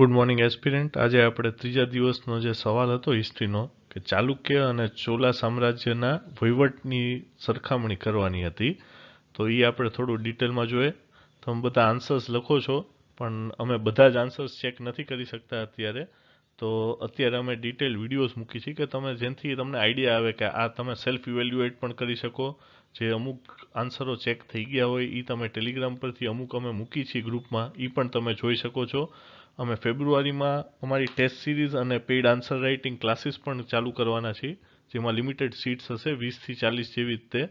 good morning aspirant આજે આપણે ત્રીજા દિવસનો જે સવાલ હતો હિસ્ટ્રીનો કે ચાલુક્ય અને ચોલા સામ્રાજ્યના વહીવટની સરખામણી કરવાની હતી તો એ આપણે થોડું ડિટેલમાં જોઈએ તમે બધા આન્સર્સ લખો છો પણ અમે બધા જ આન્સર્સ ચેક નથી કરી શકતા અત્યારે તો અત્યારે અમે ડિટેલ વિડીયોઝ મૂકી છે કે તમે જેથી તમને આઈડિયા આવે કે આ તમે સેલ્ફ ઇવેલ્યુએટ પણ કરી શકો જે અમુક આન્સરો ચેક થઈ ગયા હોય એ તમે ટેલિગ્રામ પરથી અમુક અમે મૂકી છીએ ગ્રુપમાં એ પણ તમે જોઈ શકો છો અમે ફેબ્રુઆરીમાં અમારી ટેસ્ટ સિરીઝ અને પેઇડ આન્સર રાઇટિંગ ક્લાસીસ પણ ચાલુ કરવાના છીએ જેમાં લિમિટેડ સીટ્સ હશે વીસથી ચાલીસ જેવી રીતે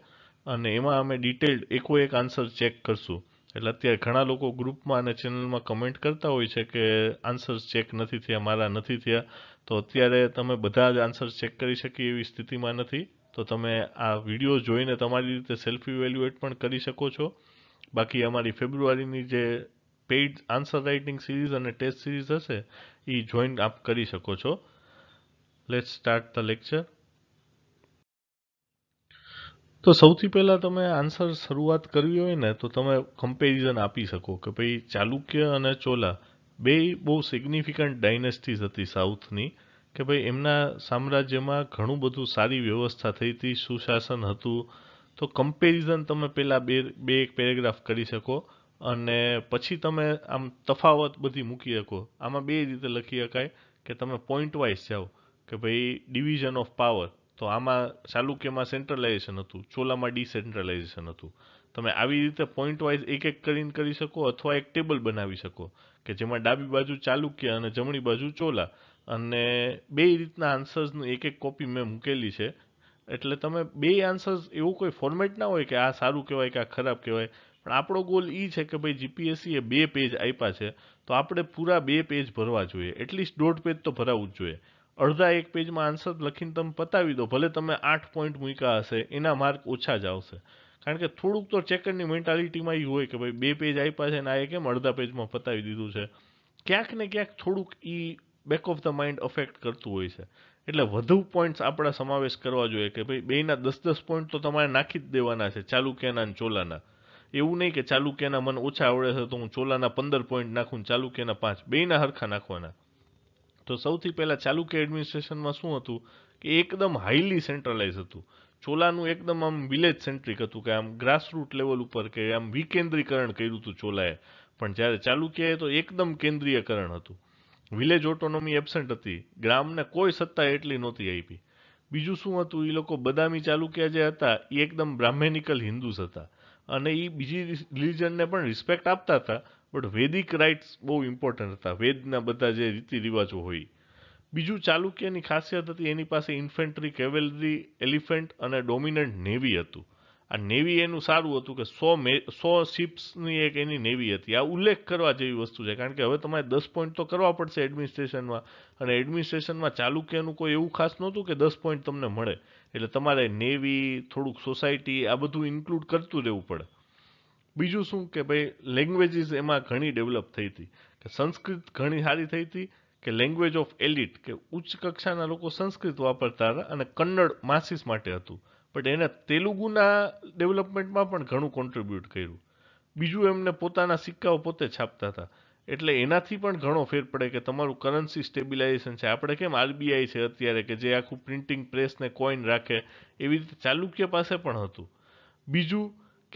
અને એમાં અમે ડિટેલ્ડ એકો એક આન્સર ચેક કરશું એટલે અત્યારે ઘણા લોકો ગ્રુપમાં અને ચેનલમાં કમેન્ટ કરતા હોય છે કે આન્સર ચેક નથી થયા મારા નથી થયા તો અત્યારે તમે બધા જ આન્સર ચેક કરી શકીએ એવી સ્થિતિમાં નથી તો તમે આ વિડીયો જોઈને તમારી રીતે સેલ્ફી વેલ્યુએટ પણ કરી શકો છો બાકી અમારી ફેબ્રુઆરીની જે પેઇડ આન્સર રાઇટિંગ સિરીઝ અને ટેસ્ટ સિરીઝ હશે એ જોઈન આપ કરી શકો છો લેટ સ્ટાર્ટ ધ લેક્ચર તો સૌથી પહેલાં તમે આન્સર શરૂઆત કરવી હોય ને તો તમે કમ્પેરિઝન આપી શકો કે ભાઈ ચાલુક્ય અને ચોલા બે બહુ સિગ્નિફિકન્ટ ડાયનેસ્ટીઝ હતી સાઉથની કે ભાઈ એમના સામ્રાજ્યમાં ઘણું બધું સારી વ્યવસ્થા થઈ હતી સુશાસન હતું તો કમ્પેરિઝન તમે પહેલાં બે બે એક પેરેગ્રાફ કરી શકો અને પછી તમે આમ તફાવત બધી મૂકી શકો આમાં બે રીતે લખી શકાય કે તમે પોઈન્ટ વાઇઝ જાઓ કે ભાઈ ડિવિઝન ઓફ પાવર તો આમાં ચાલુક્યમાં સેન્ટ્રલાઇઝેશન હતું ચોલામાં ડિસેન્ટ્રલાઇઝેશન હતું તમે આવી રીતે પોઈન્ટ વાઇઝ એક એક કરીને કરી શકો અથવા એક ટેબલ બનાવી શકો કે જેમાં ડાબી બાજુ ચાલુક્ય અને જમણી બાજુ ચોલા અને બે રીતના આન્સર્સનું એક એક કોપી મેં મૂકેલી છે એટલે તમે બે આન્સર્સ એવું કોઈ ફોર્મેટ ના હોય કે આ સારું કહેવાય કે આ ખરાબ કહેવાય પણ આપણો ગોલ એ છે કે ભાઈ જીપીએસસી એ બે પેજ આપ્યા છે તો આપણે પૂરા બે પેજ ભરવા જોઈએ એટલીસ્ટ દોઢ પેજ તો ભરાવું જ જોઈએ અડધા એક પેજમાં આન્સર લખીને તમે પતાવી દો ભલે તમે આઠ પોઈન્ટ મૂક્યા હશે એના માર્ક ઓછા જ આવશે કારણ કે થોડુંક તો ચેકરની મેન્ટાલિટીમાં એ હોય કે ભાઈ બે પેજ આપ્યા છે ને આ કેમ અડધા પેજમાં પતાવી દીધું છે ક્યાંક ને ક્યાંક થોડુંક એ back of the mind affect કરતું હોય છે એટલે વધુ પોઈન્ટ્સ આપણા સમાવેશ કરવા જોઈએ કે ભાઈ બેના દસ દસ પોઈન્ટ તો તમારે નાખી જ દેવાના છે ચાલુક્યના અને ચોલાના એવું નહીં કે ચાલુક્યના મને ઓછા આવડે છે તો હું ચોલાના પંદર પોઈન્ટ નાખું ચાલુક્યના પાંચ બેના હરખા નાખવાના તો સૌથી પહેલાં ચાલુક્ય એડમિનિસ્ટ્રેશનમાં શું હતું કે એકદમ હાઈલી સેન્ટ્રલાઇઝ હતું ચોલાનું એકદમ આમ વિલેજ સેન્ટ્રિક હતું કે આમ ગ્રાસરૂટ લેવલ ઉપર કે આમ વિકેન્દ્રીકરણ કર્યું હતું ચોલાએ પણ જ્યારે ચાલુક્યએ તો એકદમ કેન્દ્રીયકરણ હતું વિલેજ ઓટોનોમી એબસેન્ટ હતી ગ્રામને કોઈ સત્તા એટલી નહોતી આપી બીજું શું હતું એ લોકો બદામી ચાલુક્યા જે હતા એ એકદમ બ્રાહ્મેનિકલ હિન્દુસ હતા અને એ બીજી રિલિજનને પણ રિસ્પેક્ટ આપતા હતા બટ વેદિક રાઇટ્સ બહુ ઇમ્પોર્ટન્ટ હતા વેદના બધા જે રીતિ રિવાજો હોય બીજું ચાલુક્યની ખાસિયત હતી એની પાસે ઇન્ફેન્ટ્રી કેવેલરી એલિફન્ટ અને ડોમિનન્ટ નેવી હતું આ નેવી એનું સારું હતું કે સો મે સો શિપ્સની એક એની નેવી હતી આ ઉલ્લેખ કરવા જેવી વસ્તુ છે કારણ કે હવે તમારે દસ પોઈન્ટ તો કરવા પડશે એડમિનિસ્ટ્રેશનમાં અને એડમિનિસ્ટ્રેશનમાં ચાલુક્યનું કોઈ એવું ખાસ નહોતું કે દસ પોઈન્ટ તમને મળે એટલે તમારે નેવી થોડુંક સોસાયટી આ બધું ઇન્ક્લુડ કરતું રહેવું પડે બીજું શું કે ભાઈ લેંગ્વેજીસ એમાં ઘણી ડેવલપ થઈ હતી કે સંસ્કૃત ઘણી સારી થઈ હતી કે લેંગ્વેજ ઓફ એલિટ કે ઉચ્ચ કક્ષાના લોકો સંસ્કૃત વાપરતા હતા અને કન્નડ માસિસ માટે હતું બટ એને તેલુગુના ડેવલપમેન્ટમાં પણ ઘણું કોન્ટ્રીબ્યુટ કર્યું બીજું એમને પોતાના સિક્કાઓ પોતે છાપતા હતા એટલે એનાથી પણ ઘણો ફેર પડે કે તમારું કરન્સી સ્ટેબિલાઇઝેશન છે આપણે કેમ આરબીઆઈ છે અત્યારે કે જે આખું પ્રિન્ટિંગ પ્રેસને કોઈન રાખે એવી રીતે ચાલુક્ય પાસે પણ હતું બીજું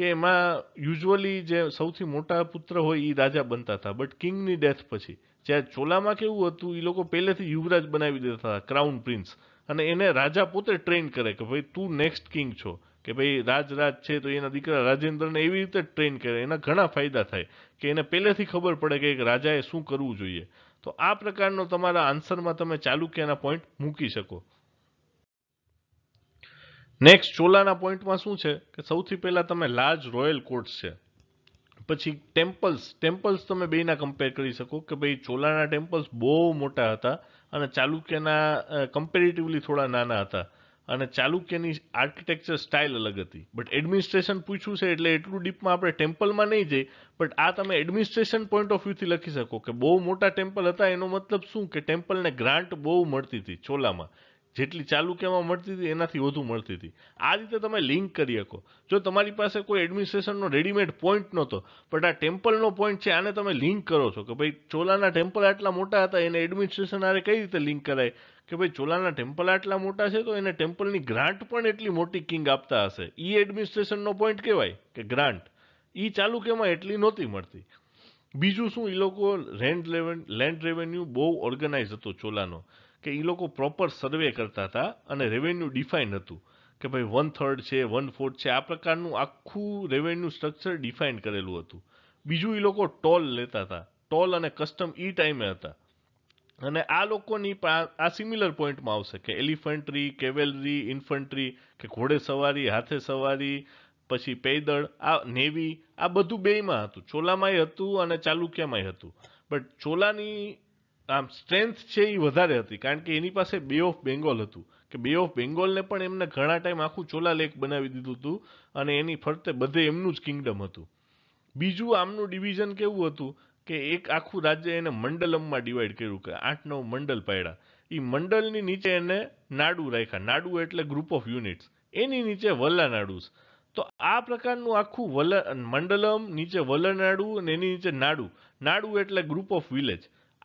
કે એમાં યુઝ્યુઅલી જે સૌથી મોટા પુત્ર હોય એ રાજા બનતા હતા બટ કિંગની ડેથ પછી જ્યાં ચોલામાં કેવું હતું એ લોકો પહેલેથી યુવરાજ બનાવી દેતા હતા ક્રાઉન પ્રિન્સ અને એને રાજા પોતે ટ્રેન કરે કે ભાઈ તું નેક્સ્ટ કિંગ છો કે ભાઈ રાજરાજ છે તો એના દીકરા રાજેન્દ્રને એવી રીતે ટ્રેન કરે એના ઘણા ફાયદા થાય કે એને પહેલેથી ખબર પડે કે એક રાજાએ શું કરવું જોઈએ તો આ પ્રકારનો તમારા આન્સરમાં તમે ચાલુક્યના પોઈન્ટ મૂકી શકો નેક્સ્ટ ચોલાના પોઈન્ટમાં શું છે કે સૌથી પહેલાં તમે લાર્જ રોયલ કોર્ટ્સ છે પછી ટેમ્પલ્સ ટેમ્પલ્સ તમે બેયના કમ્પેર કરી શકો કે ભાઈ ચોલાના ટેમ્પલ્સ બહુ મોટા હતા અને ચાલુક્યના કમ્પેરેટિવલી થોડા નાના હતા અને ચાલુક્યની આર્કિટેક્ચર સ્ટાઇલ અલગ હતી બટ એડમિનિસ્ટ્રેશન પૂછ્યું છે એટલે એટલું ડીપમાં આપણે ટેમ્પલમાં નહીં જઈએ બટ આ તમે એડમિનિસ્ટ્રેશન પોઈન્ટ ઓફ વ્યૂથી લખી શકો કે બહુ મોટા ટેમ્પલ હતા એનો મતલબ શું કે ટેમ્પલને ગ્રાન્ટ બહુ મળતી હતી ચોલામાં જેટલી ચાલુક્યમાં મળતી હતી એનાથી વધુ મળતી હતી આ રીતે તમે લિંક કરી શકો જો તમારી પાસે કોઈ એડમિનિસ્ટ્રેશનનો રેડીમેડ પોઈન્ટ નહોતો બટ આ ટેમ્પલનો પોઈન્ટ છે આને તમે લિંક કરો છો કે ભાઈ ચોલાના ટેમ્પલ આટલા મોટા હતા એને એડમિનિસ્ટ્રેશન આરે કઈ રીતે લિંક કરાય કે ભાઈ ચોલાના ટેમ્પલ આટલા મોટા છે તો એને ટેમ્પલની ગ્રાન્ટ પણ એટલી મોટી કિંગ આપતા હશે એ એડમિનિસ્ટ્રેશનનો પોઈન્ટ કહેવાય કે ગ્રાન્ટ એ ચાલુક્યમાં એટલી નહોતી મળતી બીજું શું એ લોકો રેન્ટ લેવન લેન્ડ રેવન્યુ બહુ ઓર્ગેનાઇઝ હતો ચોલાનો કે એ લોકો પ્રોપર સર્વે કરતા હતા અને રેવન્યુ ડિફાઇન હતું કે ભાઈ વન થર્ડ છે વન ફોર્થ છે આ પ્રકારનું આખું રેવન્યુ સ્ટ્રક્ચર ડિફાઇન કરેલું હતું બીજું એ લોકો ટોલ લેતા હતા ટોલ અને કસ્ટમ એ ટાઈમે હતા અને આ લોકોની આ સિમિલર પોઈન્ટમાં આવશે કે એલિફન્ટ્રી કેવેલરી ઇન્ફન્ટ્રી કે ઘોડે સવારી હાથે સવારી પછી પેદળ આ નેવી આ બધું બેયમાં હતું ચોલામાંય હતું અને ચાલુક્યામાંય હતું બટ ચોલાની આમ સ્ટ્રેન્થ છે એ વધારે હતી કારણ કે એની પાસે બે ઓફ બેંગોલ હતું કે બે ઓફ બેંગોલને પણ એમને ઘણા ટાઈમ આખું ચોલા લેક બનાવી દીધું હતું અને એની ફરતે બધે એમનું જ કિંગડમ હતું બીજું આમનું ડિવિઝન કેવું હતું કે એક આખું રાજ્ય એને મંડલમમાં ડિવાઈડ કર્યું કે આઠ નવ મંડલ પાડ્યા એ મંડલની નીચે એને નાડુ રાખ્યા નાડુ એટલે ગ્રુપ ઓફ યુનિટ્સ એની નીચે વલ્લા તો આ પ્રકારનું આખું વલ મંડલમ નીચે વલનાડુ અને એની નીચે નાડુ નાડુ એટલે ગ્રુપ ઓફ વિલેજ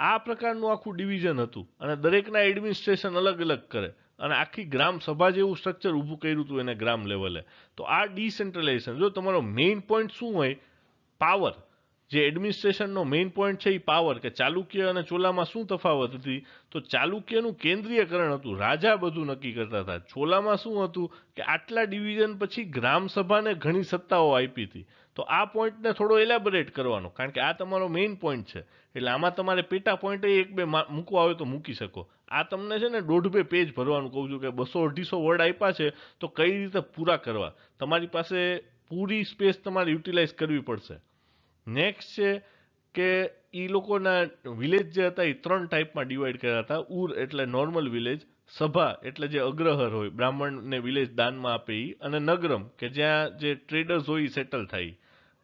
આ પ્રકારનું આખું ડિવિઝન હતું અને દરેકના એડમિનિસ્ટ્રેશન અલગ અલગ કરે અને આખી ગ્રામ સભા જેવું સ્ટ્રક્ચર ઊભું કર્યું હતું એને ગ્રામ લેવલે તો આ ડિસેન્ટ્રલાઇઝેશન જો તમારો મેઇન પોઈન્ટ શું હોય પાવર જે એડમિનિસ્ટ્રેશનનો મેઇન પોઈન્ટ છે એ પાવર કે ચાલુક્ય અને ચોલામાં શું તફાવત હતી તો ચાલુક્યનું કેન્દ્રીયકરણ હતું રાજા બધું નક્કી કરતા હતા ચોલામાં શું હતું કે આટલા ડિવિઝન પછી ગ્રામસભાને ઘણી સત્તાઓ આપી હતી તો આ પોઈન્ટને થોડો એલેબોરેટ કરવાનો કારણ કે આ તમારો મેઇન પોઈન્ટ છે એટલે આમાં તમારે પેટા પોઈન્ટ એક બે મૂકવા હોય તો મૂકી શકો આ તમને છે ને દોઢ બે પેજ ભરવાનું કહું છું કે બસો અઢીસો વર્ડ આપ્યા છે તો કઈ રીતે પૂરા કરવા તમારી પાસે પૂરી સ્પેસ તમારે યુટિલાઇઝ કરવી પડશે નેક્સ્ટ છે કે એ લોકોના વિલેજ જે હતા એ ત્રણ ટાઈપમાં ડિવાઈડ કર્યા હતા ઉર એટલે નોર્મલ વિલેજ સભા એટલે જે અગ્રહર હોય બ્રાહ્મણને વિલેજ દાનમાં આપે એ અને નગરમ કે જ્યાં જે ટ્રેડર્સ હોય એ સેટલ થાય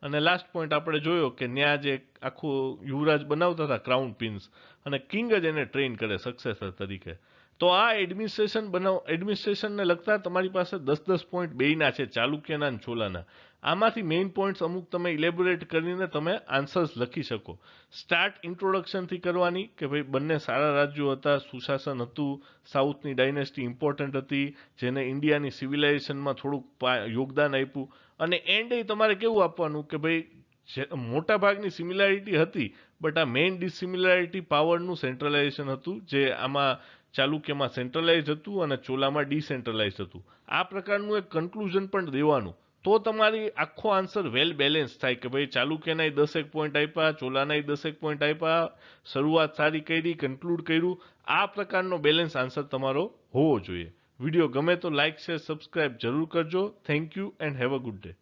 અને લાસ્ટ પોઈન્ટ આપણે જોયો કે ત્યાં જે આખું યુવરાજ બનાવતા હતા ક્રાઉન પિન્સ અને કિંગ જ એને ટ્રેન કરે સક્સેસર તરીકે તો આ એડમિનિસ્ટ્રેશન બનાવ એડમિનિસ્ટ્રેશનને લગતા તમારી પાસે દસ દસ પોઈન્ટ બેયના છે ચાલુક્યના અને ચોલાના આમાંથી મેઇન પોઈન્ટ્સ અમુક તમે ઇલેબોરેટ કરીને તમે આન્સર્સ લખી શકો સ્ટાર્ટ ઇન્ટ્રોડક્શનથી કરવાની કે ભાઈ બંને સારા રાજ્યો હતા સુશાસન હતું સાઉથની ડાયનેસ્ટી ઇમ્પોર્ટન્ટ હતી જેને ઇન્ડિયાની સિવિલાઇઝેશનમાં થોડુંક યોગદાન આપ્યું અને એન્ડ એ તમારે કેવું આપવાનું કે ભાઈ જે મોટા ભાગની સિમિલારિટી હતી બટ આ મેઇન ડિસિમિલારિટી પાવરનું સેન્ટ્રલાઇઝેશન હતું જે આમાં ચાલુક્યમાં સેન્ટ્રલાઇઝ હતું અને ચોલામાં ડિસેન્ટ્રલાઇઝ હતું આ પ્રકારનું એક કન્ક્લુઝન પણ દેવાનું તો તમારી આખો આન્સર વેલ બેલેન્સ થાય કે ભાઈ ચાલુક્યનાય દસેક પોઈન્ટ આપ્યા ચોલાનાય દસેક પોઈન્ટ આપ્યા શરૂઆત સારી કરી કન્ક્લુડ કર્યું આ પ્રકારનો બેલેન્સ આન્સર તમારો હોવો જોઈએ વિડીયો ગમે તો લાઇક શેર સબસ્ક્રાઇબ જરૂર કરજો thank you and have a good day